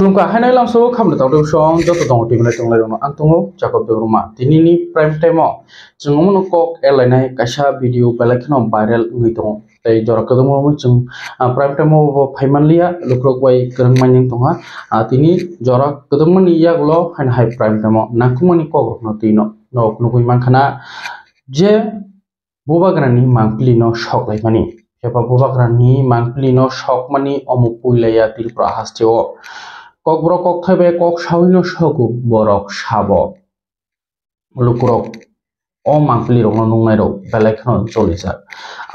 그룹과 하이나일람소 카메라도 숑 저도 동호 팀이나 정말로 안통호 작업도 루마 디니니 프라임 타이머 증음은 꼭 엘라이나 가샤 비디오 발라키노 바이럴 응이도 তাই জরকা দমো জং প্রাইম টাইম ও ফাইমানলিয়া লুকরক বাই গরং মানিং তোহা তিনি জরক কদমন ইয়া গুলো হাইন হাই প্রাইম টাইম নাকুমনি কক নতিন নক নকুই মানখানা যে বুবাগ্রানি মাংপিলিনো সকলাই মানি এবার বুবাগ্রানি মাংপিলিনো সক মানি অমুক পুইলাইয়া তিরপুরা হাস্তেও ককবরক কক্ষাবে কক সাহন্য সকুক বরক সাব লুকুরক অমাকলি রঙ নুংনাইর চলি চলিসার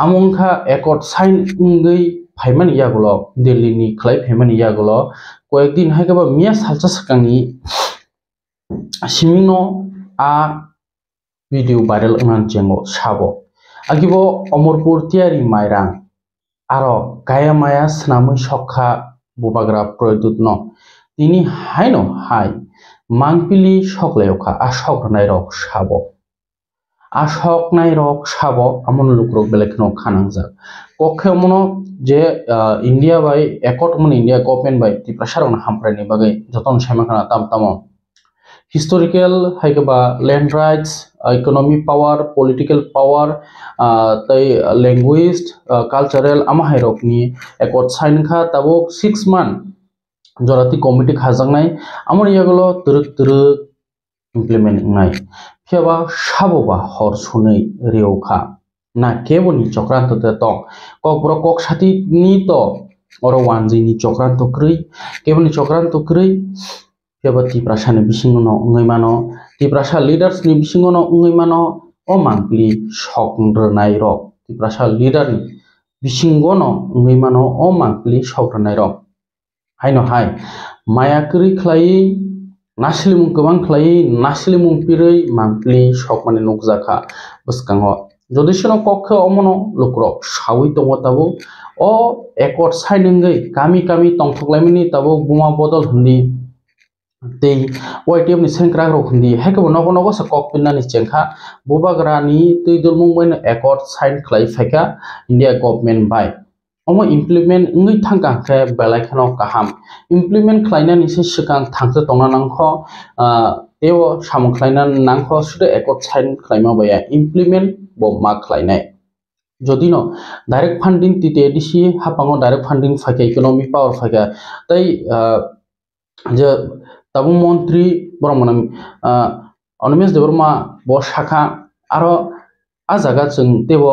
আমংখা একট সাইন উঙ্গই ফাইমান ইয়াগুলো নি খালাই ফাইমান ইয়াগুলো কয়েকদিন হাইকাবা মিয়া সালচা সাকাংনি সিমিনো আ ভিডিও ভাইরাল ওনান চেঙ্গ সাব আগিব অমরপুর তিয়ারি মাইরাং আর গায়া মায়া স্নামই সখা বুবাগ্রা প্রয়দুত তিনি হাইনো হাই মাংপিলি সকলায়খা আশক নাই রক সাব আশক নাই রক সাব আমন লোক রক বেলেগ খানাং খানাংজাক কক্ষে মন যে ইন্ডিয়া বাই একট মন ইন্ডিয়া গভর্নমেন্ট বাই টিপ্রাসার হামপ্রাইনি বাগে যতন সাইমাখানা তাম তাম হিস্টোরিক্যাল হাইকে বা land rights economy power political power তাই ল্যাঙ্গুয়েজ কালচারাল আমা নিয়ে একট সাইনখা তাবো সিক্স মান্থ জরাতি কমিটি খাজাংনাই আমার ইয়াগুলো তুরুক তুরুক तुरुक ইমপ্লিমেন্ট নাই ফেবা সাববা হর শুনেই রেওখা না কেবনি চক্রান্ততে তং কক বড় কক সাথী নি তো অর ওয়ানজিনি চক্রান্ত ক্রৈ কেবনি চক্রান্ত ক্রৈ ফেবা তিপ্রাসানি বিসিংন অঙ্গই মানো তিপ্রাসা লিডার্সনি বিসিংন অঙ্গই মানো অ মাংলি সক্রনাই রক তিপ্রাসা লিডারনি বিসিংন অঙ্গই মানো অ মাংলি সক্রনাই রক हायनहाय मायाकरि খাই नास्लिमुं गोबां ख्लायै नास्लिमुं पिरै मांतलि सकमानि नुकजाखा बोसखाङो যদি সেনো কক্ষ অমন লোকরক সাউই তো তাবো অ একট সাই কামি কামি তংথকলাইমিনি তাবো বুমা বদল হন্দি তেই ওয়াইটিএম নি সেংক্রাগ রক হন্দি হেকব নগ নগ সে কক পিনানি চেংখা বুবাগ্রানি তুই দুলমুং বাইন একট সাইন খ্লাই ফাইকা ইন্ডিয়া গভর্নমেন্ট বাই omo implement ngui thangkang khe belai khano kaham implement khlainani se sikang thangse tongna nangkho teo samung khlaina nangkho sude ekot sign khlaima baya implement bo ma khlainai যদি ন ডাইরেক্ট ফান্ডিং তিতে ADC হাপাঙ direct funding ফাঁকে economy power ফাঁকে তাই যে তাবু মন্ত্রী বরমন অনিমেশ দেবর্মা ব শাখা আরো আ জায়গা যেন তেব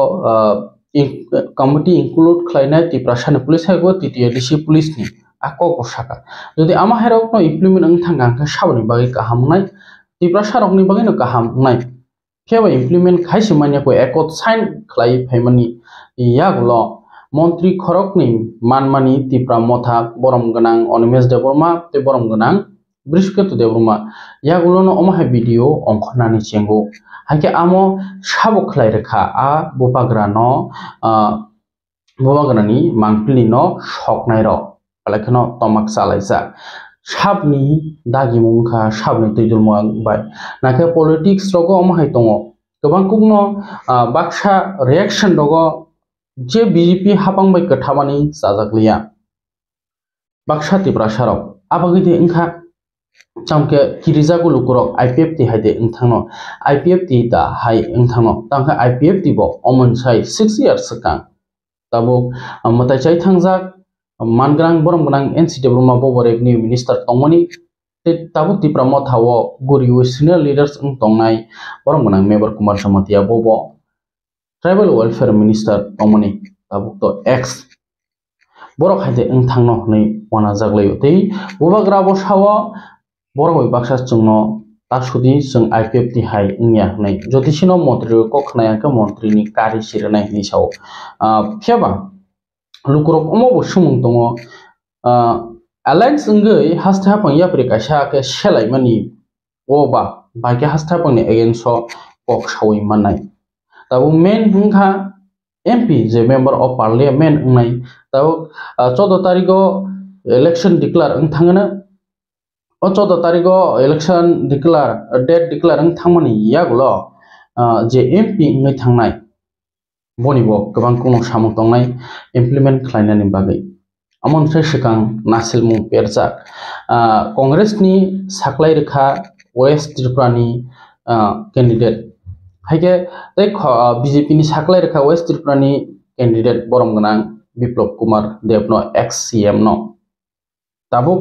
কমিটি ইনক্লুড খ্লাইনায় তিপ্রাসানে পুলিশ হাইক তৃতীয় ডিসি পুলিশনি আকো শাখা যদি আমা হেরক ইমপ্লিমেন্ট অং থাঙ্গাং সাবনি বাগে কাহাম নাই তিপ্রাসা রকনি বাগে কাহাম নাই ফেবা ইমপ্লিমেন্ট খাইছে মানে একত সাইন খাই ফাইমানি ইয়াগুল মন্ত্রী খরকনি মানমানি ত্রিপুরা মথা বরম গান অনিমেশ দেবরমা তে বরম গান বৃষ্কেতু দেবরমা ইয়াগুলো অমাহে ভিডিও অংখনানি চেঙ্গো হাইকে আমো খলাই রেখা আ বোপাগ্রা ন বোপাগ্রানি মাংপলি ন সকনাই র পালাখান তমাক চালাইসা সাবনি দাগি মুখা সাবনি তৈদুল মাংবাই নাকে পলিটিক্স রগ অমাহাই দङ गोबां कुगनो बाक्सा रिएक्शन दङ যে বিজেপি হাপাং বাক্য থামানি সাজাকলিয়া বাক্সা তীব্রা সারক আবাগিতে ইংখা চামকে কিরিজাগুলো করক আইপিএফ টি হাইদে ইংথানো আইপিএফ টি দা হাই ইংথানো তাঙ্কা আইপিএফ টি বক অমন সাই সিক্স ইয়ার্স কাং তাবুক মতাই চাই থাংজাক মানগ্রাং বরম গনাং এনসি ডেভেলপমা ববরেক নিউ মিনিস্টার তংমনি তাবুক তিপ্রা মথাও গরি ও সিনিয়র লিডার্স ইং তংনাই বরম গনাং মেবর কুমার সমাতিয়া বব ট্রাইবেল ওয়েলফেয়ার মিনিস্টার তংমনি তাবুক তো এক্স বরক হাইদে ইংথানো হই ওয়ানা জাগলাইও তেই ববাগ্রাবো সাওয়া বরগই বাক্সাস চুংন তাসুদি চুং আইপিএফ তিহাই ইংয়া হনাই জ্যোতিষিন মন্ত্রী কখনায়াকে মন্ত্রীনি কারি সিরনাই হিসাও ফেবা লুকুরক অমব সুমুং দङ অ্যালায়েন্স ইংগৈ হাস্থাপং ইয়াপরি কাইসাকে সেলাইমানি অবা বাইকে হাফং এগেনস্ট কক সাউই মানাই তাবু মেন হুংখা এমপি যে মেম্বার অফ পার্লিয়ামেন্ট নাই তাও চোদ্দ তারিখ ইলেকশন ডিক্লার থাঙ্গনা চোদ্দ তারিখও ইলেকশন ডিক্লার ডেট ডিক্লার থাকমানি ইয়াগুলো যে এমপি ইংনি থাকনাই বনিব গোবাং কোনো সামুক দংনাই ইমপ্লিমেন্ট খালাইনানি বাগै আমন্ত্রে সিকাং নাসিল মুং পেরজাক কংগ্রেসনি সাকলাই রেখা ওয়েস্ট ত্রিপুরানি ক্যান্ডিডেট হাইকে তাই বিজেপিনি সাকলাই রেখা ওয়েস্ট ত্রিপুরানি ক্যান্ডিডেট বরম গনাং বিপ্লব কুমার দেব ন এক্স সি এম ন তাবুক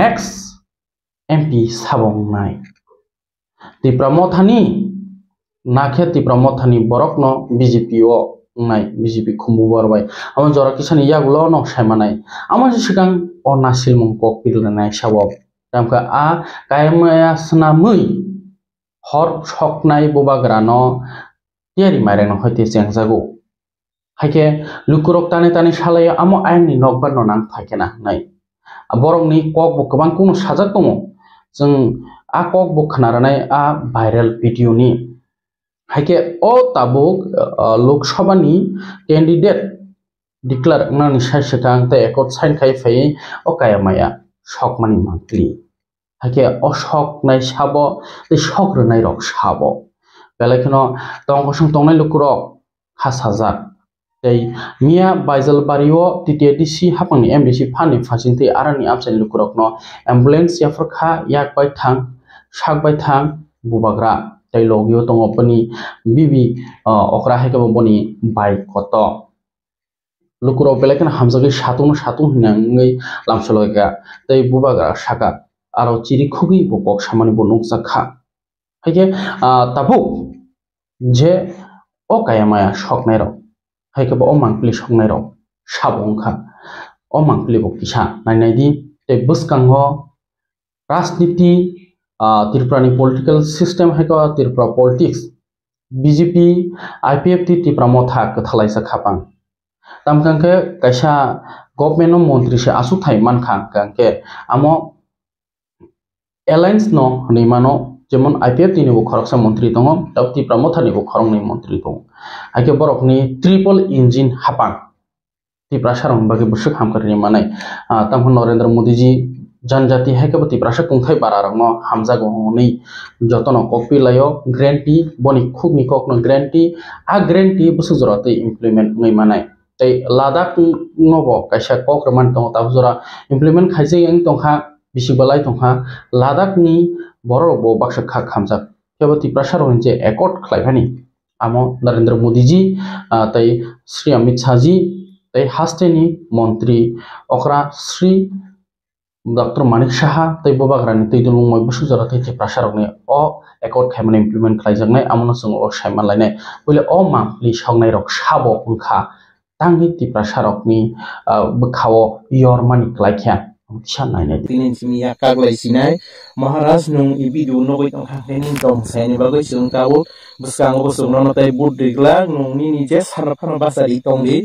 নেক্সট এমপি एमपी साबंनाय तिप्रा मथानि नाखे तिप्रा বরক ন বিজেপি ও নাই বিজেপি খুমু বরবাই আমার জরা কিষান ইয়াগুলো সাইমা নাই আমার সিগাং অনাশিল মং কক পিলনাই সাবক তামকা আ কায়মায়াসনামই হর সকনাই বোবাগ্রানো তিয়ারি মাইরেন হইতে চেংজাগো হাইকে লুকুরক টানে টানে সালাইয়া আমো আইননি নগবান্ন নাং থাকে না নাই বরংনি কক বকবাং কোনো সাজা দমো जों आ कक बो खोनारनाय आ भाइरेल भिडिअनि हाइके अ ताबुक लोक सभानि केन्डिडेट डिक्लार नानि साइसेका आं त एकट साइन खाइ फाइ अकाया माया शक मानि मांकली হাকে অশক নাই সাব শক নাই রক সাব বেলাখিন তং অসং তং নাই লোক রক হাস হাজার তাই মিয়া বাইজাল বাড়িও টিটিএডিসি হাপাং এমডিসি ফানি ফাঁসিন তৈ আরানি আমসানি লুকুরকনো অ্যাম্বুলেন্স ইয়াফরখা ইয়াক বাই থাং শাক বাই থাং বুবাগ্রা তাই লগিও তঙপনি বিবি অকরা হেকেব বনি বাই কত লুকুরাও বেলেকেন হামসাকে সাতুন সাতুন হিনাঙ্গই লামসলগা তাই বুবাগ্রা সাকা আর চিরি খুবই বক সামানি বনুকসা খা হাইকে তাবু যে ও কায়ামায়া শখ নাই রক 하이가보 어망클리 성내로 샤봉카 어망클리 복기샤 나이나이디 데브스강호 রাজনীতি ত্রিপুরানি পলিটিক্যাল সিস্টেম হাইক Tripura politics BJP IPF T Tripura মথাক থালাইসা খাপাং তামকাঙ্কে কাইসা গভর্নমেন্ট মন্ত্রী সে আসুক থাই মানখাং কাঙ্কে আমো এলায়েন্স ন নিমানো ᱡᱮᱢᱚᱱ ᱟᱭᱯᱤᱮᱯ ᱛᱤᱱ ᱱᱤᱵᱚ ᱠᱷᱚᱨᱚᱠᱥᱟ ᱢᱚᱱᱛᱨᱤ ᱛᱚᱝ ᱛᱟᱯᱛᱤ ᱯᱨᱟᱢᱚᱛᱷᱟ ᱱᱤᱵᱚ ᱠᱷᱚᱨᱚᱝ ᱱᱤ ᱢᱚᱱᱛᱨᱤ ᱛᱚᱝ ᱟᱭᱠᱮ ᱵᱚᱨᱚᱠᱱᱤ ᱴ্ᱨᱤᱯᱚᱞ ইঞ্জিন হাপাং তিপ্রাসারং বাকি বসে খামকারনি মানাই তামহ নরেন্দ্র মোদিজি जनजाति है के तिप्रासा कुंथाई बारा रंग हामजा गहनै जतन कपि लायो ग्रेंटी बनि खुब नि ककनो ग्रेंटी आ ग्रेंटी बसु जराते इम्प्लिमेंट नै मानाय तै लादाख नब कायसा कक्रमान तंग ताबजरा इम्प्लिमेंट खाइजे यंग तंखा बिसिबालाय तंखा लादाखनि 버럭보 박사 카 감사 협어티 프라샤로 이제 에콧 একট 아모 나렌드라 নরেন্দ্র মোদীজি তাই শ্রী অমিত শাহজি তাই হাস্টেনি মন্ত্রী অকরা শ্রী ডক্টর মানিক সাহা তাই বাবাগ তৈ দুলুং মই বসু জরা তৈ প্রাসারকনি অ একট খাইমানে ইমপ্লিমেন্ট খাইজাকনাই আমনো সঙ্গ অ সাইমান লাইনে বলে অ মামলি সংনাই রক সাব অংখা তাঙ্গি তি প্রাসারকনি খাও ইয়র মানিক লাইখিয়া chanana tinin chimiya kaglai sinai Mahalas nung ibidu ko itong hakenin tong sani bagoi sung kawo buskango busung nonotai bud digla nung nini jes harapano basa di tong di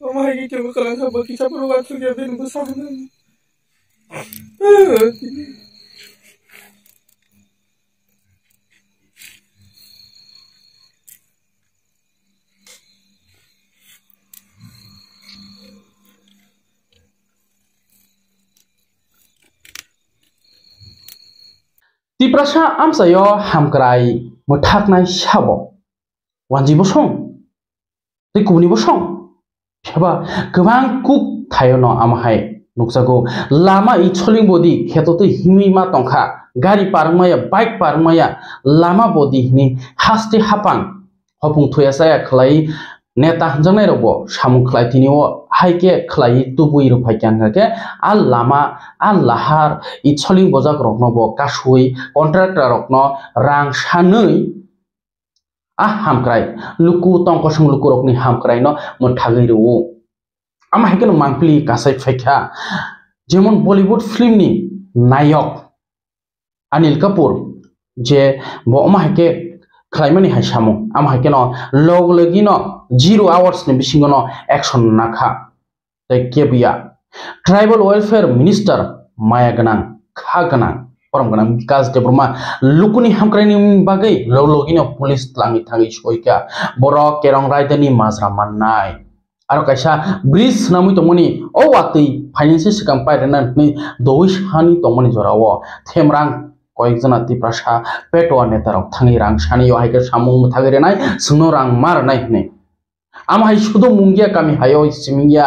mamahigit yung kalang sa bagi sa parugat sa gabi ng basahan. Tiprasa amsayo hamkrai muthaknai sabo Wanji bosong. दैखौबोनिबो सं हेबा गोबां cook थायो न आमाहाय नुकसाखौ लामा इचलिं बदि खेतते हिमिमा टंखा गारि पारमाया bike पारमाया Lama बदि हिनि हास्ते हापां हपुं थुयासाया खलाइ নেতা হানজানাই রব সামু খ্লাইতিনি ও হাইকে খ্লাই তুবুই রুফাই ক্যানকে আর লামা আর লাহার ইচ্ছলিং বজাক রকনব কাশুই কন্ট্রাক্টর রকন রাং সানৈ ah hamkrai luku tong kosong luku rokni hamkrai no mothagi ru ama hekeno mangpli kasai phekha যেমন বলিউড ফিল্ম নি নায়ক আনিল কাপুর যে বমা হেকে খাইমানি হাই সামু আমা হেকে ন ন জিরো আওয়ার্স নি বিসিং ন অ্যাকশন নাখা তাই কে বিয়া ট্রাইবাল ওয়েলফেয়ার মিনিস্টার মায়া গনাং খা গনাং param kas de burma lukuni hamkrani bagai lo logino police tangi thangi soika borok kerong ni mazra mannai aro kaisa bridge namui tongmani o watui finance sikam pairena ni dois hani tongmani jorao themrang কয়েকজন তিপ্রাসা পেটোয়া নেতারক থাঙি রাং সানিও হাইকে সামুম থাকিরে nai সুনো rang mar nai নে আম high শুধু মুঙ্গিয়া kami হাইও সিমিয়া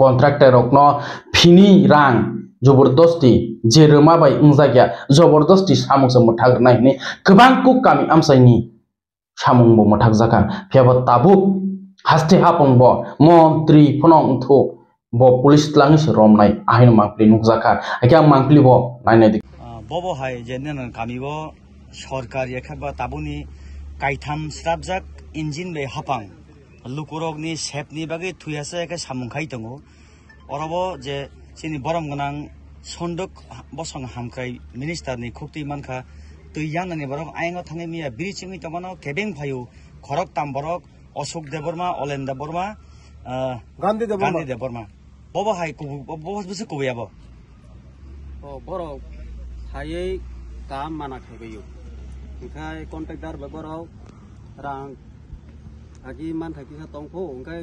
કોન્ટ્રાક્ટરોકનો ફિની રાંગ જબરદસ્તી જે રમાબાઈ ઊંઝા ગયા જબરદસ્તી સામુસમ મઠાગનાય ને ગબાંગ કુક કામી આમસાઈની સામુંગબો મઠાગજાકા ફેબા તાબુક હાસ્તે હાપંગ બો મંત્રી ફનંગ થો bo police tlang si rom nai ahin mangpli nukjaka akya mangpli bo nai nai bo bo hai jenen kami bo sarkar ekha ba tabuni kaitam slabjak engine be hapang lukurokni sepni bagi thuyasa eka samung khai tongo orobo je sini borom gnang sondok bosong hamkrai minister ni khukti mankha tuiyang ni borok aingo thangai miya birichimi tomano kebeng phayu khorok tam borok Ashok Debbarma অলেন দেববর্মা গান্ধী দেববর্মা গান্ধী দেববর্মা বব হাই কব বব বসে কব যাব ও বড় হাইয়ে কাম মানা খাইবে ইউ ইখাই কন্ট্রাক্টর বগরাও রাং থাকি মান থাকি খা তংফো ওঙ্গাই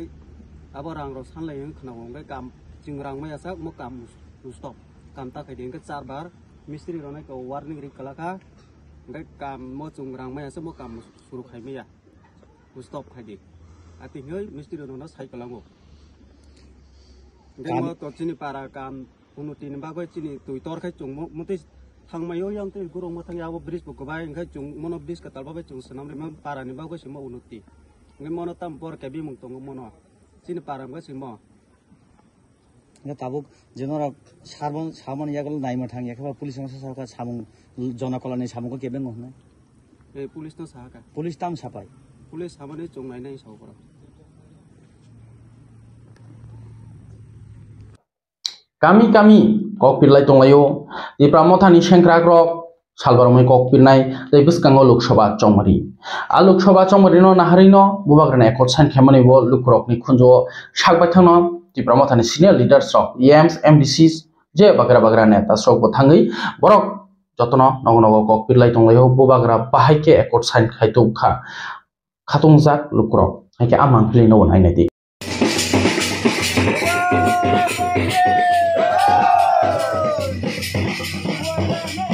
আবার রাং রক সানলাই খনাও ওঙ্গাই কাম জিং রাং মাই আসা মো কাম স্টপ কাম তাকাই দিন চার বার মিস্ত্রি রনাই কো ওয়ার্নিং রিক কালাকা ओमफ्राय काम मो जों रांमाय आसो मो काम सुरु खायमैया स्टप खायदि आथिङै मिस्ट्रि नोंना सायखलाङो ओमफ्राय मो तचिनि पारा काम कुनु तिन बागै चिनि दुइ तरखाय जों मते थांमायो यां ते गुरं मो थाङाबो ब्रिज बोखोबाय ओंखाय जों मनो ब्रिज काटालबाय जों सोनामरे मा पारानि बागै सोमो उन्नति ngi mono tam por ke bi mung tong mono sin param ga sin mo তাবুক যেনরা সারবন সামন ইয়াগুলো নাইমা থাং ইয়াকে পুলিশ সংস্থা সরকার সামং জনকল্যাণে সামুকে কেবে গহনে এই পুলিশ তো সাহাকা পুলিশ তাম সাপাই পুলিশ সামনে চংনাই নাই সাউকরা কামি কামি কক পিরলাই তংলাইও ইপ্রামথানি সেংক্রাগ্রক সালবারময় কক পিরনাই তাই বিসকাঙ্গ লোকসভা চংমারি আলোকসভা চমরিন নাহারিন বুবাগ্রানা একট সাংখ্যা মানিব লুকরকনি খুঞ্জ সাকবাই থান ত্রিপুরা মথানি সিনিয়র লিডার্স রক ইএমস e এমডিসি জে বাগ্রা বাগ্রা নেতা সক বথাঙ্গই বরক যত্ন নগ নগ কক পিরলাই তংলাই হোক বুবাগ্রা বাহাইকে একট সাইন খাইতৌখা খাতুংজাক লুকরক হাইকে আমাং ফিলিং নবন আইনাইদি Yeah!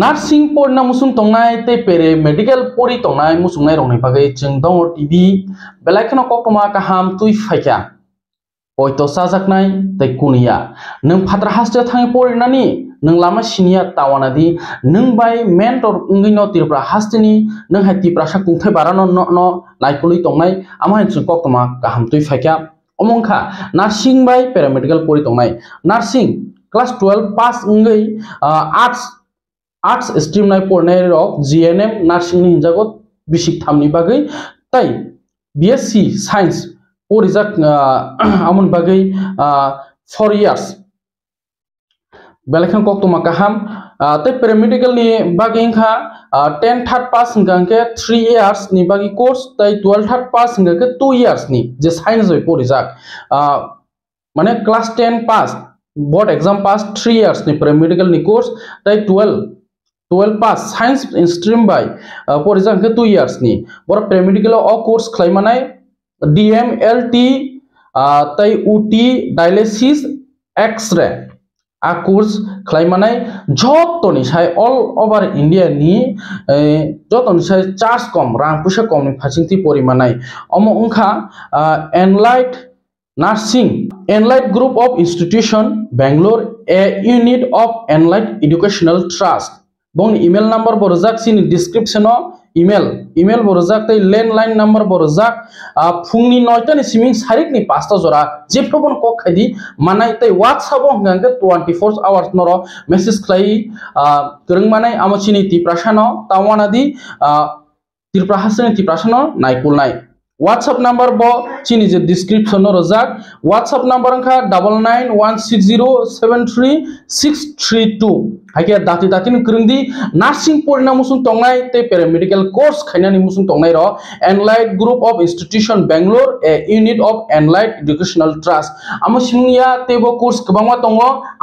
nursing por na musung tongnai te pere medical pori tongnai musung nai rongnai bagai cheng dong or tv belakeno kokoma kaham tui phakya oito sajaknai te kunia nung phatra hasja thangi pori nani nung lama sinia tawana di nung bai mentor ungino tirpra hastini nung hai tipra sa kungthai barano no no laikuli tongnai ama hin kok toma kaham tui phakya omongkha nursing bai paramedical pori tongnai nursing class twelve pass উঙ্গই arts arts स्ट्रीमलाई पढ्ने र GNM नार्सिङ हिन्जाको बिसिक थामनि बागै তাই BSc science ও রিজার্ট আমন বাগেই for years বেলেখান কক্তমা কাহাম তাই paramedical নিয়ে বাগে ইংখা টেন থার্ড পাস ইংকাকে থ্রি ইয়ার্স নি বাকি কোর্স তাই টুয়েলভ থার্ড পাস ইংকাকে টু ইয়ার্স নি যে সায়েন্স হয়ে পড়ে যাক মানে class ten pass board exam pass three years নি প্যারামেডিক্যাল নি কোর্স তাই twelve twelve pass science stream by for example two इयार्सनि बर' पेरामेडिकेलाव कर्स खालामनाय डि एम एल टि ताइ उटि डायलिसिस एक्सरे आ कोर्स खालामनाय जतनि साय अल ओभार इन्डियानि जतनि साय चार्ज कम रां फैसा कमनि फारसिंथि परिमानाय अम ओंखा Enlight nursing Enlight group of institution Bangalore a unit of Enlight educational trust এবং ইমেল নাম্বার বরজাক সিনি ডিসক্রিপশনও ইমেল ইমেল বরজাক তাই ল্যান্ডলাইন নাম্বার বরজাক ফুংনি নয়টানি সিমিং সারিকনি পাঁচটা জরা যে প্রবণ কক খাইদি মানাই তাই হোয়াটসঅ্যাপ হঙ্গাঙ্গে টোয়েন্টি ফোর আওয়ার্স নর মেসেজ খাই তরং মানাই আমচিনি তিপ্রাসান তাওয়ানাদি তিপ্রাহাসিনী তিপ্রাসান নাইকুল নাই হোৱাটছএপ নাম্বাৰ ব চি নিজে ডিছক্ৰিপশ্যনৰ ৰজাক হোৱাটছএপ নাম্বাৰ অংশ double nine one six zero' seven three six three two হাইকে দাঁতি দাঁতি নিকৰিং দি নাৰ্ছিং পঢ়িনা মোচোন টঙাই তে পেৰামেডিকেল কোৰ্চ খাইনা নিমোচোন টঙাই ৰ Enlight group of institution Bangalore a unit of Enlight educational trust আমি চিঙিয়া তেব কোৰ্চ কেবাঙা টঙ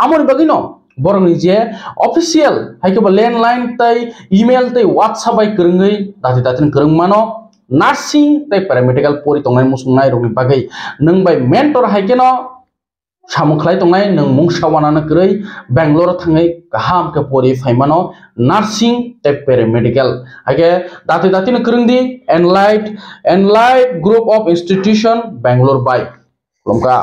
আমাৰ বাকী ন বৰং নিজে অফিচিয়েল হাইকে লেণ্ডলাইন তাই ইমেইল তাই হোৱাটছএপ আই কৰিঙৈ দাঁতি দাঁতি নিকৰিং মানক nursing tai paramedical pori tongai musungnai rongni bagai nung bai mentor hai keno সামুখলাই তংলাই নং মুংসা বানানো ক্রৈ ব্যাঙ্গলোর থাঙ্গাই কাহাম কে পরি ফাইমানো নার্সিং তে প্যারামেডিক্যাল আগে দাতি দাতি ক্রং দি Enlight Enlight group of institution Bangalore বাই লমকা